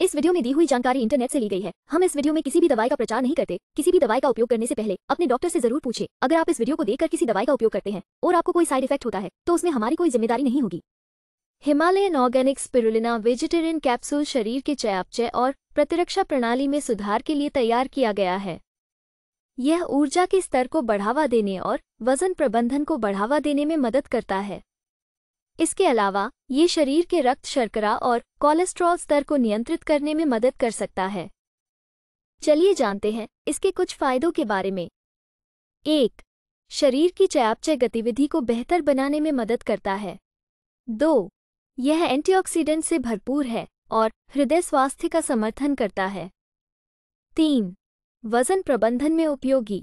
इस वीडियो में दी हुई जानकारी इंटरनेट से ली गई है हम इस वीडियो में किसी भी दवाई का प्रचार नहीं करते किसी भी दवाई का उपयोग करने से पहले अपने डॉक्टर से जरूर पूछे अगर आप इस वीडियो को देखकर किसी दवाई का उपयोग करते हैं और आपको कोई साइड इफेक्ट होता है तो उसमें हमारी कोई जिम्मेदारी नहीं होगी Himalayan organic spirulina vegetarian capsule शरीर के चयापचय और प्रतिरक्षा प्रणाली में सुधार के लिए तैयार किया गया है यह ऊर्जा के स्तर को बढ़ावा देने और वजन प्रबंधन को बढ़ावा देने में मदद करता है इसके अलावा ये शरीर के रक्त शर्करा और कोलेस्ट्रॉल स्तर को नियंत्रित करने में मदद कर सकता है चलिए जानते हैं इसके कुछ फायदों के बारे में एक शरीर की चयापचय गतिविधि को बेहतर बनाने में मदद करता है दो यह एंटीऑक्सीडेंट से भरपूर है और हृदय स्वास्थ्य का समर्थन करता है तीन वजन प्रबंधन में उपयोगी